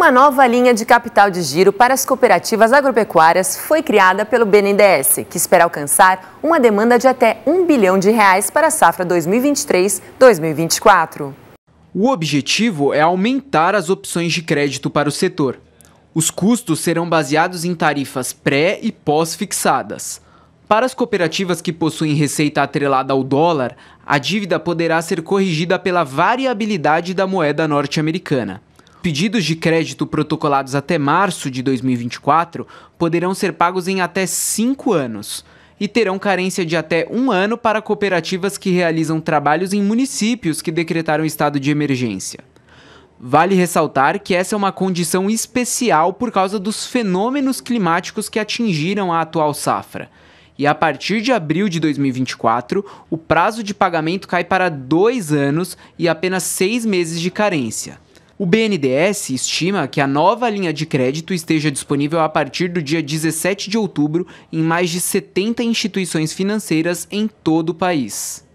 Uma nova linha de capital de giro para as cooperativas agropecuárias foi criada pelo BNDES, que espera alcançar uma demanda de até 1 bilhão de reais para a safra 2023-2024. O objetivo é aumentar as opções de crédito para o setor. Os custos serão baseados em tarifas pré e pós-fixadas. Para as cooperativas que possuem receita atrelada ao dólar, a dívida poderá ser corrigida pela variabilidade da moeda norte-americana. Pedidos de crédito protocolados até março de 2024 poderão ser pagos em até cinco anos e terão carência de até um ano para cooperativas que realizam trabalhos em municípios que decretaram estado de emergência. Vale ressaltar que essa é uma condição especial por causa dos fenômenos climáticos que atingiram a atual safra. E a partir de abril de 2024, o prazo de pagamento cai para dois anos e apenas seis meses de carência. O BNDES estima que a nova linha de crédito esteja disponível a partir do dia 17 de outubro em mais de 70 instituições financeiras em todo o país.